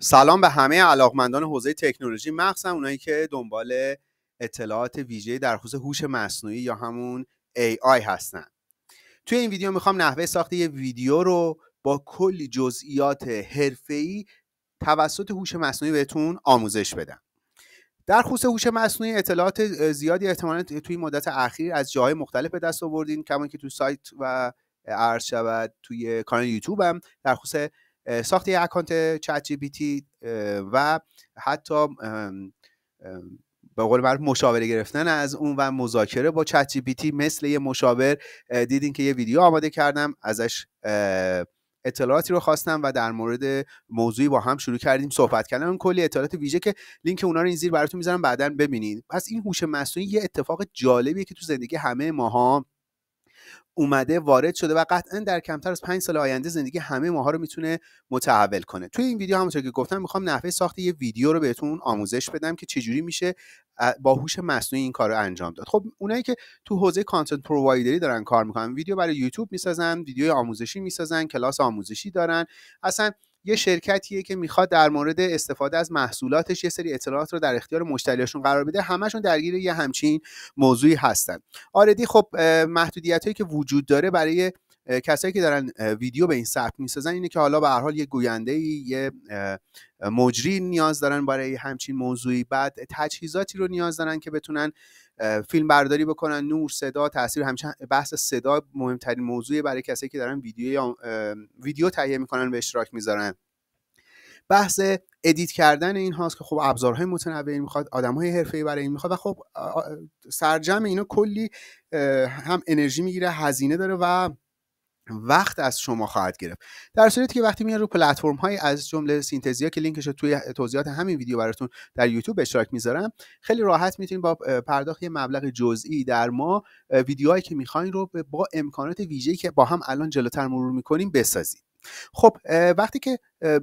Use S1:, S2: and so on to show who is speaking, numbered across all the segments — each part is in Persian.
S1: سلام به همه علاقمندان حوزه تکنولوژی مخصوصا اونایی که دنبال اطلاعات ویژه در خصوص هوش مصنوعی یا همون AI هستن توی این ویدیو میخوام نحوه ساخت یه ویدیو رو با کلی جزئیات حرفه‌ای توسط هوش مصنوعی بهتون آموزش بدم در خصوص هوش مصنوعی اطلاعات زیادی احتمالا توی مدت اخیر از جاهای مختلف به دست آوردین کما که تو سایت و عرض شود توی کانال یوتیوبم در خصوص ساخت یک اکانت چت جی بی و حتی به قول معروف مشاوره گرفتن از اون و مذاکره با چت جی بی مثل یه مشاور دیدین که یه ویدیو آماده کردم ازش اطلاعاتی رو خواستم و در مورد موضوعی با هم شروع کردیم صحبت کردن اون کلی اطلاعات ویژه که لینک اونا رو این زیر براتون میذارم بعدا ببینید پس این هوش مصنوعی یه اتفاق جالبیه که تو زندگی همه ماها اومده وارد شده و قطعا در کمتر از پنج سال آینده زندگی همه ماها رو میتونه متحول کنه توی این ویدیو همونطور که گفتم میخوام نحوه ساخت یه ویدیو رو بهتون آموزش بدم که چجوری میشه با هوش مصنوعی این کار رو انجام داد خب اونایی که تو حوزه کانتنت پرووایدری دارن کار میکنن ویدیو برای یوتیوب میسازن ویدیو آموزشی میسازن کلاس آموزشی دارن اصلا یه شرکتیه که میخواد در مورد استفاده از محصولاتش یه سری اطلاعات رو در اختیار مشتریاشون قرار بده همشون درگیر یه همچین موضوعی هستن آردی خب محدودیت هایی که وجود داره برای کسایی که دارن ویدیو به این سبک میسازن اینه که حالا به هر حال یه گوینده یه مجری نیاز دارن برای همچین موضوعی بعد تجهیزاتی رو نیاز دارن که بتونن فیلم برداری بکنن نور صدا تاثیر همیشه بحث صدا مهمترین موضوع برای کسایی که دارن ویدیو ویدیو تهیه میکنن به اشتراک میذارن بحث ادیت کردن این هاست که خب ابزارهای متنوعی میخواد آدم های ای برای این میخواد و خب سرجم اینا کلی هم انرژی میگیره هزینه داره و وقت از شما خواهد گرفت در صورتی که وقتی میان رو پلتفرم های از جمله سینتزیا که لینکش رو توی توضیحات همین ویدیو براتون در یوتیوب اشتراک میذارم خیلی راحت میتونید با پرداخت یه مبلغ جزئی در ما ویدیوهایی که میخواین رو با امکانات ویژه‌ای که با هم الان جلوتر مرور میکنیم بسازید خب وقتی که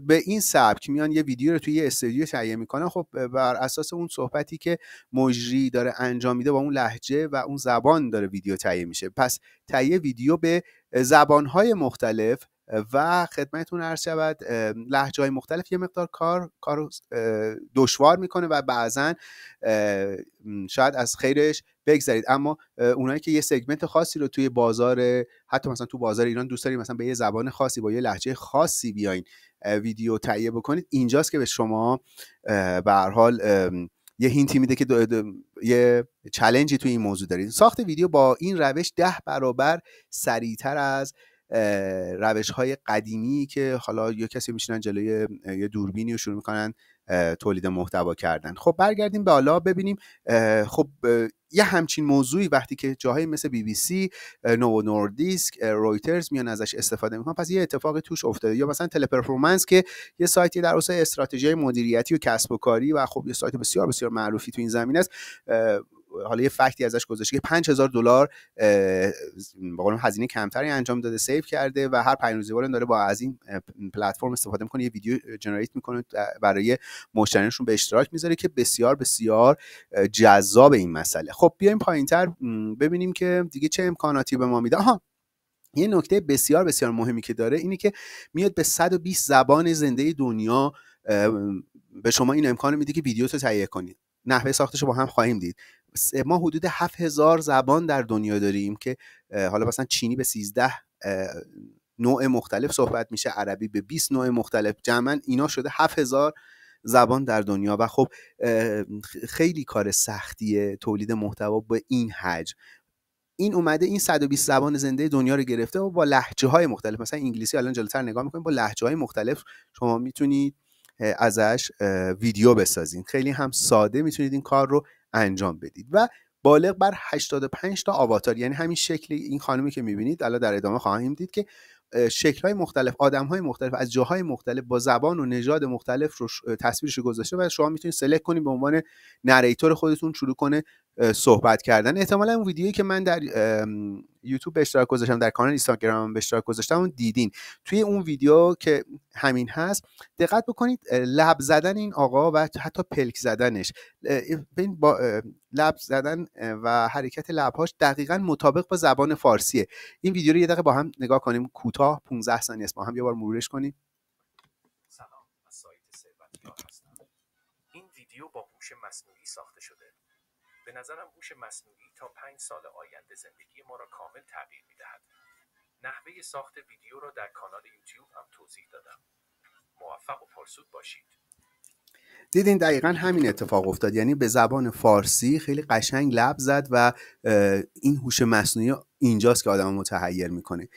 S1: به این سبک میان یه ویدیو رو توی یه استودیو تهیه میکنن خب بر اساس اون صحبتی که مجری داره انجام میده با اون لحجه و اون زبان داره ویدیو تهیه میشه پس تهیه ویدیو به زبانهای مختلف و خدمتتون عرض شود های مختلف یه مقدار کار کار دشوار میکنه و بعضا شاید از خیرش بگذارید اما اونایی که یه سگمنت خاصی رو توی بازار حتی مثلا تو بازار ایران دوست دارید مثلا به یه زبان خاصی با یه لحجه خاصی بیاین ویدیو تهیه بکنید اینجاست که به شما به هر حال یه هینتی میده که یه چلنجی توی این موضوع دارید ساخت ویدیو با این روش ده برابر سریعتر از روش های قدیمی که حالا یه کسی میشینن جلوی یه دوربینی رو شروع میکنن تولید محتوا کردن خب برگردیم به حالا ببینیم خب یه همچین موضوعی وقتی که جاهایی مثل بی بی سی نوو نوردیسک رویترز میان ازش استفاده میکنن پس یه اتفاقی توش افتاده یا مثلا تلپرفورمنس که یه سایتی در اصل استراتژی مدیریتی و کسب و کاری و خب یه سایت بسیار بسیار معروفی تو این زمین است حالا یه فکتی ازش گذاشته که 5000 دلار به هزینه کمتری انجام داده سیو کرده و هر پنج روزه داره با از این پلتفرم استفاده میکنه یه ویدیو جنریت میکنه برای مشتریانشون به اشتراک میذاره که بسیار بسیار جذاب این مسئله خب بیایم پایینتر ببینیم که دیگه چه امکاناتی به ما میده آها یه نکته بسیار بسیار مهمی که داره اینه که میاد به 120 زبان زنده دنیا به شما این امکان میده که ویدیو رو تهیه کنید نحوه ساختش رو با هم خواهیم دید ما حدود 7000 زبان در دنیا داریم که حالا مثلا چینی به 13 نوع مختلف صحبت میشه عربی به 20 نوع مختلف جمعا اینا شده 7000 زبان در دنیا و خب خیلی کار سختیه تولید محتوا به این حجم این اومده این 120 زبان زنده دنیا رو گرفته و با لحجه های مختلف مثلا انگلیسی الان جلوتر نگاه میکنیم با لحجه های مختلف شما میتونید ازش ویدیو بسازین خیلی هم ساده میتونید این کار رو انجام بدید و بالغ بر 85 تا آواتار یعنی همین شکلی این خانمی که میبینید الان در ادامه خواهیم دید که شکل های مختلف آدم های مختلف از جاهای مختلف با زبان و نژاد مختلف رو تصویرش گذاشته و شما میتونید سلکت کنید به عنوان نریتور خودتون شروع کنه صحبت کردن احتمالا اون ویدیویی که من در یوتیوب به اشتراک گذاشتم در کانال اینستاگرام به اشتراک گذاشتم اون دیدین توی اون ویدیو که همین هست دقت بکنید لب زدن این آقا و حتی پلک زدنش با لب زدن و حرکت لبهاش دقیقا مطابق با زبان فارسیه این ویدیو رو یه دقیقه با هم نگاه کنیم کوتاه 15 ثانیه است با هم یه بار مرورش کنیم سلام از سایت این ویدیو با هوش مصنوعی ساخته شده به نظرم هوش مصنوعی تا پنج سال آینده زندگی ما را کامل تغییر میدهد نحوه ساخت ویدیو را در کانال یوتیوب هم توضیح دادم موفق و پرسود باشید دیدین دقیقا همین اتفاق افتاد یعنی به زبان فارسی خیلی قشنگ لب زد و این هوش مصنوعی اینجاست که آدم متحیر میکنه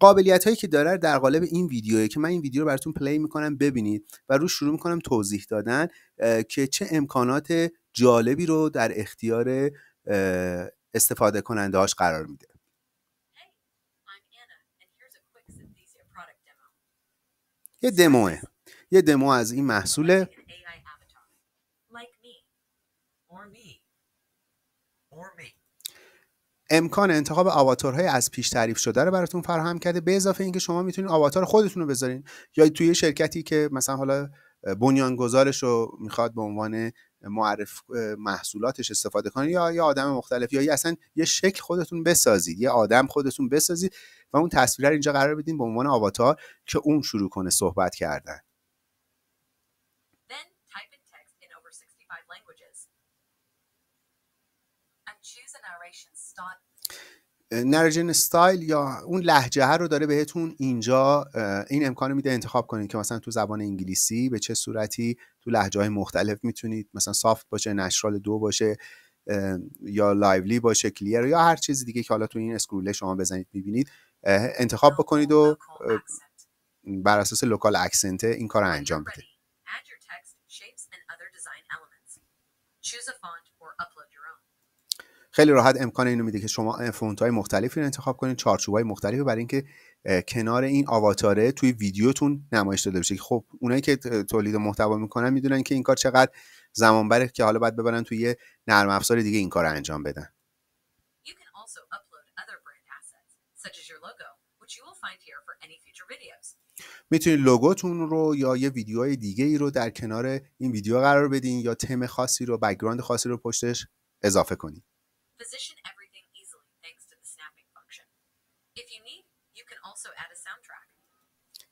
S1: قابلیت هایی که داره در قالب این ویدیویی که من این ویدیو رو براتون پلی میکنم ببینید و روش شروع میکنم توضیح دادن که چه امکانات جالبی رو در اختیار استفاده کننده قرار میده یه دموه یه دمو از این محصوله امکان انتخاب آواتارهای از پیش تعریف شده رو براتون فراهم کرده به اضافه اینکه شما میتونید آواتار خودتون رو بذارین یا توی شرکتی که مثلا حالا بنیانگذارش رو میخواد به عنوان معرف محصولاتش استفاده کنید یا یه آدم مختلف یا اصلا یه شکل خودتون بسازید یه آدم خودتون بسازید و اون تصویر اینجا قرار بدین به عنوان آواتار که اون شروع کنه صحبت کردن نرجن استایل یا اون لحجه رو داره بهتون اینجا این امکان میده انتخاب کنید که مثلا تو زبان انگلیسی به چه صورتی تو لحجه های مختلف میتونید مثلا سافت باشه نشرال دو باشه یا لایولی باشه کلیر یا هر چیز دیگه که حالا تو این اسکروله شما بزنید میبینید انتخاب بکنید و بر اساس لوکال اکسنت این کار رو انجام بده خیلی راحت امکان اینو میده که شما فونت های مختلفی رو انتخاب کنید چارچوب های مختلفی برای اینکه کنار این آواتاره توی ویدیوتون نمایش داده بشه خب اونایی که تولید محتوا میکنن میدونن که این کار چقدر زمان بره که حالا باید ببرن توی یه نرم افزار دیگه این کار رو انجام بدن میتونید لوگوتون رو یا یه ویدیوهای دیگه ای رو در کنار این ویدیو قرار بدین یا تم خاصی رو بکگراند خاصی رو پشتش اضافه کنید
S2: Position everything easily thanks to the snapping function. If you need, you can also add a soundtrack.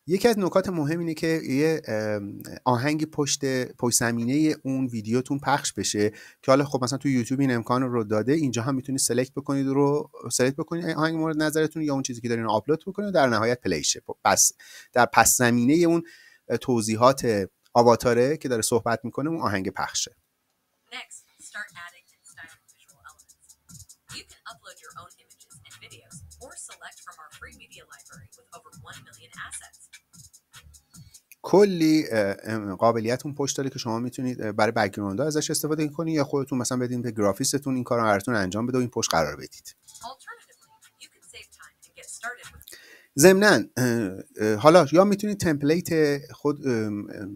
S1: یکی از نکات مهم اینه که یه آهنگ پشت پشت زمینه اون ویدیوتون پخش بشه که حالا خب مثلا تو یوتیوب این امکان رو داده اینجا هم میتونید سلکت بکنید رو سلکت بکنید آهنگ مورد نظرتون یا اون چیزی که دارین آپلود بکنید در نهایت پلی شه خب، پس در پس زمینه اون توضیحات آواتاره که داره صحبت میکنه اون آهنگ پخشه
S2: Next,
S1: کلی قابلیت اون پشت داره که شما میتونید برای بک‌گراند ازش استفاده کنید یا خودتون مثلا بدین به گرافیستتون این کار رو براتون انجام بده و این پشت قرار بدید ضمنا حالا یا میتونید تمپلیت خود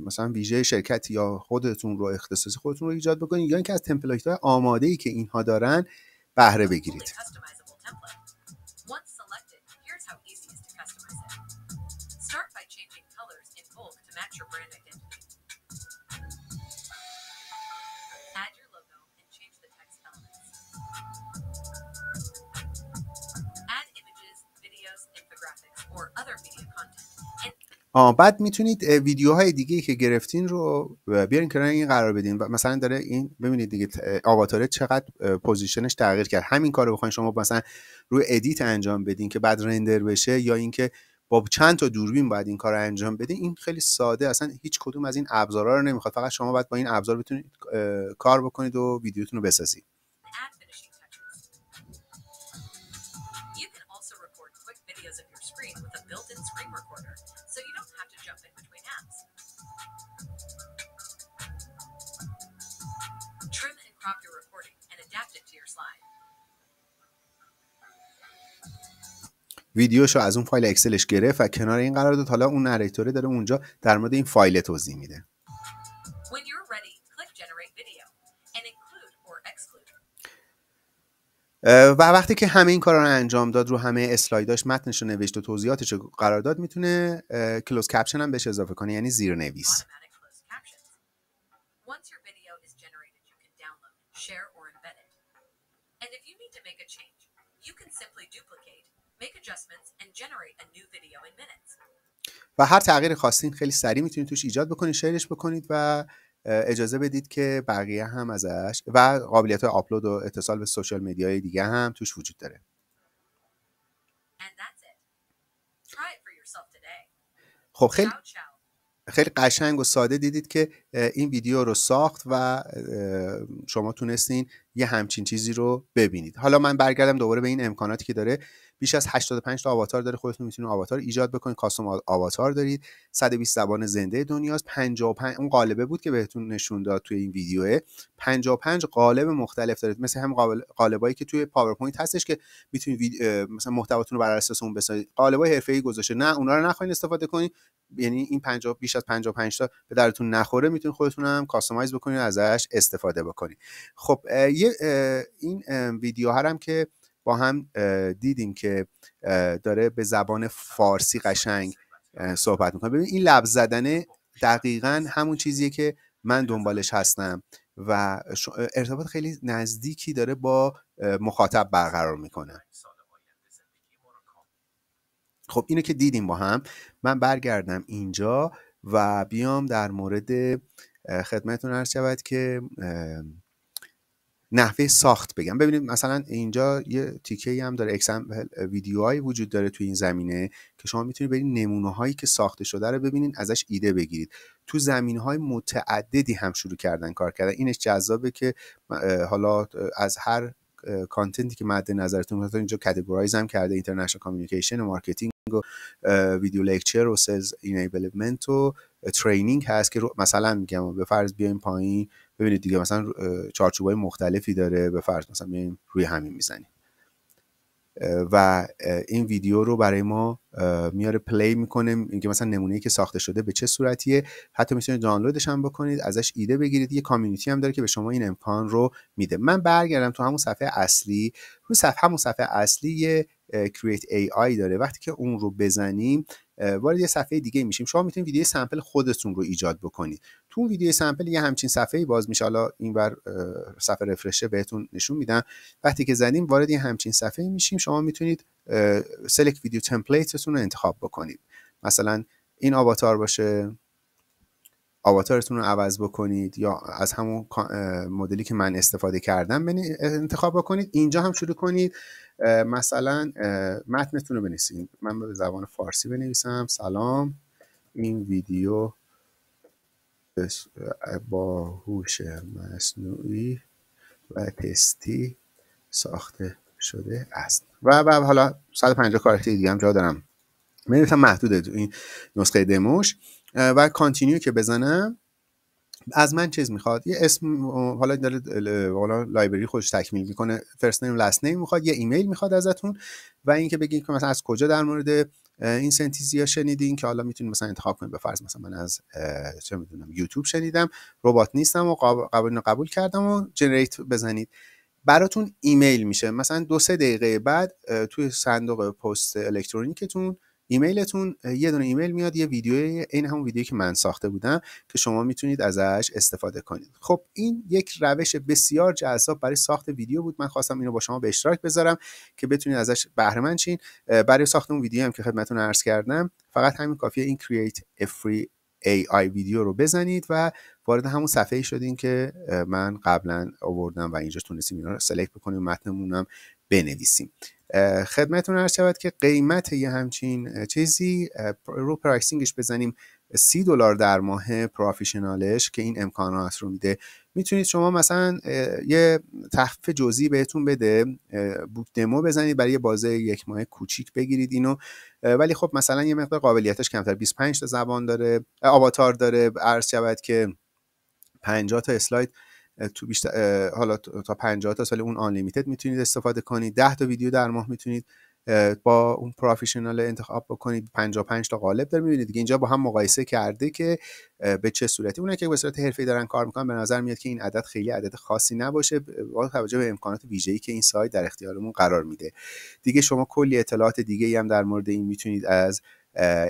S1: مثلا ویژه شرکت یا خودتون رو اختصاصی خودتون رو ایجاد بکنید یا اینکه از تمپلیت های آماده ای که اینها دارن بهره بگیرید آه بعد میتونید ویدیوهای دیگه که گرفتین رو بیارین کنار این قرار بدین مثلا داره این ببینید دیگه آواتاره چقدر پوزیشنش تغییر کرد همین کار رو بخواین شما مثلا روی ادیت انجام بدین که بعد رندر بشه یا اینکه با چند تا دوربین باید این کار رو انجام بدین این خیلی ساده اصلا هیچ کدوم از این ابزارها رو نمیخواد فقط شما باید با این ابزار بتونید کار بکنید و ویدیوتون رو بسازید
S2: jump in between hands. Trim and crop your
S1: recording and adapt it to your slide. ویدیوشو از اون فایل اکسلش گرفت و کنار این قرار داد حالا اون نریتوره داره اونجا در مورد این فایل توضیح میده و وقتی که همه این کارا رو انجام داد رو همه اسلایداش متنش رو نوشت و توضیحاتش رو قرار داد میتونه کلوز کپشن هم بهش اضافه کنه یعنی زیر نویس. و هر تغییر خواستین خیلی سریع میتونید توش ایجاد بکنید شیرش بکنید و اجازه بدید که بقیه هم ازش و قابلیت آپلود و اتصال به سوشال میدیای دیگه هم توش وجود داره خب خیلی خیلی قشنگ و ساده دیدید که این ویدیو رو ساخت و شما تونستین یه همچین چیزی رو ببینید حالا من برگردم دوباره به این امکاناتی که داره بیش از 85 تا آواتار داره خودتون میتونید آواتار ایجاد بکنید کاستوم آواتار دارید 120 زبان زنده دنیاست 55 اون قالبه بود که بهتون نشون داد توی این ویدیو 55 قالب مختلف دارید مثل هم قالبایی که توی پاورپوینت هستش که میتونید مثلا محتواتون رو بر اساس اون بسازید قالبای حرفه‌ای گذاشته نه اونا رو نخواین استفاده کنید یعنی این 50 بیش از 55 تا به درتون نخوره میتونید خودتون هم کاستماایز بکنید ازش استفاده بکنید خب این ویدیو هم که با هم دیدیم که داره به زبان فارسی قشنگ صحبت میکنه ببین این لب زدن دقیقا همون چیزیه که من دنبالش هستم و ارتباط خیلی نزدیکی داره با مخاطب برقرار میکنه خب اینو که دیدیم با هم من برگردم اینجا و بیام در مورد خدمتون عرض شود که نحوه ساخت بگم ببینید مثلا اینجا یه تیکه ای هم داره اکسمپل ویدیوهایی وجود داره توی این زمینه که شما میتونید برید نمونه هایی که ساخته شده رو ببینید ازش ایده بگیرید تو زمین های متعددی هم شروع کردن کار کردن اینش جذابه که حالا از هر کانتنتی که مد نظرتون هست اینجا کاتگورایز هم کرده اینترنشنال کامیونیکیشن و مارکتینگ و ویدیو لکچر و سلز اینیبلمنت و ترینینگ هست که مثلا میگم به فرض بیایم پایین ببینید دیگه مثلا چارچوبای مختلفی داره به فرض مثلا روی همین میزنیم و این ویدیو رو برای ما میاره پلی میکنه اینکه مثلا نمونه که ساخته شده به چه صورتیه حتی میتونید دانلودش هم بکنید ازش ایده بگیرید یه کامیونیتی هم داره که به شما این امکان رو میده من برگردم تو همون صفحه اصلی رو صفحه همون صفحه اصلی یه کریت داره وقتی که اون رو بزنیم وارد یه صفحه دیگه میشیم شما میتونید ویدیو سمپل خودتون رو ایجاد بکنید تو ویدیو سمپل یه همچین صفحه باز میشه حالا اینور صفحه رفرشه بهتون نشون میدم وقتی که زنیم وارد یه همچین صفحه میشیم شما میتونید سلکت ویدیو تمپلیتتون رو انتخاب بکنید مثلا این آواتار باشه آواتارتون رو عوض بکنید یا از همون مدلی که من استفاده کردم انتخاب بکنید اینجا هم شروع کنید مثلا متنتون رو بنویسید من به زبان فارسی بنویسم سلام این ویدیو با هوش مصنوعی و تستی ساخته شده است و, و حالا 150 کارکتر دیگه هم جا دارم من محدوده تو این نسخه دموش و کانتینیو که بزنم از من چیز میخواد یه اسم حالا داره حالا لایبرری خودش تکمیل میکنه فرست نیم لاست نیم میخواد یه ایمیل میخواد ازتون و اینکه بگید که مثلا از کجا در مورد این سنتیزیا شنیدین که حالا میتونید مثلا انتخاب کنید به فرض مثلا من از چه میدونم یوتیوب شنیدم ربات نیستم و قبول قبول کردم و جنریت بزنید براتون ایمیل میشه مثلا دو سه دقیقه بعد توی صندوق پست الکترونیکتون ایمیلتون یه دونه ایمیل میاد یه ویدیو این همون ویدیو که من ساخته بودم که شما میتونید ازش استفاده کنید خب این یک روش بسیار جذاب برای ساخت ویدیو بود من خواستم اینو با شما به اشتراک بذارم که بتونید ازش بهره مند شین برای ساخت اون ویدیو هم که خدمتتون عرض کردم فقط همین کافیه این create a free AI ویدیو رو بزنید و وارد همون صفحه ای شدین که من قبلا آوردم و اینجا تونستیم اینا رو سلکت بکنیم متنمونم بنویسیم خدمتون عرض شود که قیمت یه همچین چیزی رو پرایسینگش بزنیم سی دلار در ماه پروفیشنالش که این امکانات رو میده میتونید شما مثلا یه تخفیف جزئی بهتون بده بوت دمو بزنید برای بازه یک ماه کوچیک بگیرید اینو ولی خب مثلا یه مقدار قابلیتش کمتر 25 تا زبان داره آواتار داره عرض شود که 50 تا اسلاید تو بیشتر حالا تا 50 تا سال اون آن لیمیتد میتونید استفاده کنید 10 تا ویدیو در ماه میتونید با اون پروفشنال انتخاب بکنید 55 تا قالب در میبینید دیگه اینجا با هم مقایسه کرده که به چه صورتی اونایی که به صورت حرفه‌ای دارن کار میکنن به نظر میاد که این عدد خیلی عدد خاصی نباشه با توجه به امکانات ویژه‌ای که این سایت در اختیارمون قرار میده دیگه شما کلی اطلاعات دیگه هم در مورد این میتونید از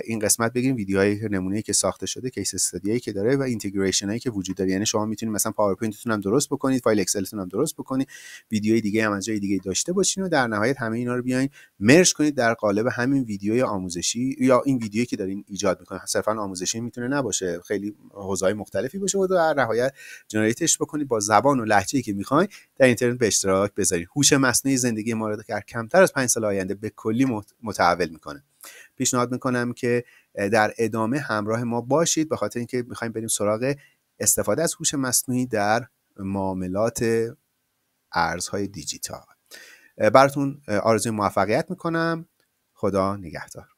S1: این قسمت بگیم ویدیوهای نمونه‌ای که ساخته شده کیس استادی که داره و اینتگریشن هایی که وجود داره یعنی شما میتونید مثلا پاورپوینتتون هم درست بکنید فایل اکسلتون هم درست بکنید ویدیوهای دیگه هم از جای دیگه داشته باشین و در نهایت همه اینا رو بیاین مرج کنید در قالب همین ویدیوی آموزشی یا این ویدیویی که دارین ایجاد میکنید صرفا آموزشی میتونه نباشه خیلی حوزه‌های مختلفی باشه و در نهایت جنریتش بکنید با زبان و لهجه‌ای که میخواین در اینترنت به اشتراک بذارید هوش مصنوعی زندگی ما رو در کمتر از 5 سال آینده به کلی متحول میکنه پیشنهاد میکنم که در ادامه همراه ما باشید به خاطر اینکه میخوایم بریم سراغ استفاده از هوش مصنوعی در معاملات ارزهای دیجیتال براتون آرزوی موفقیت میکنم خدا نگهدار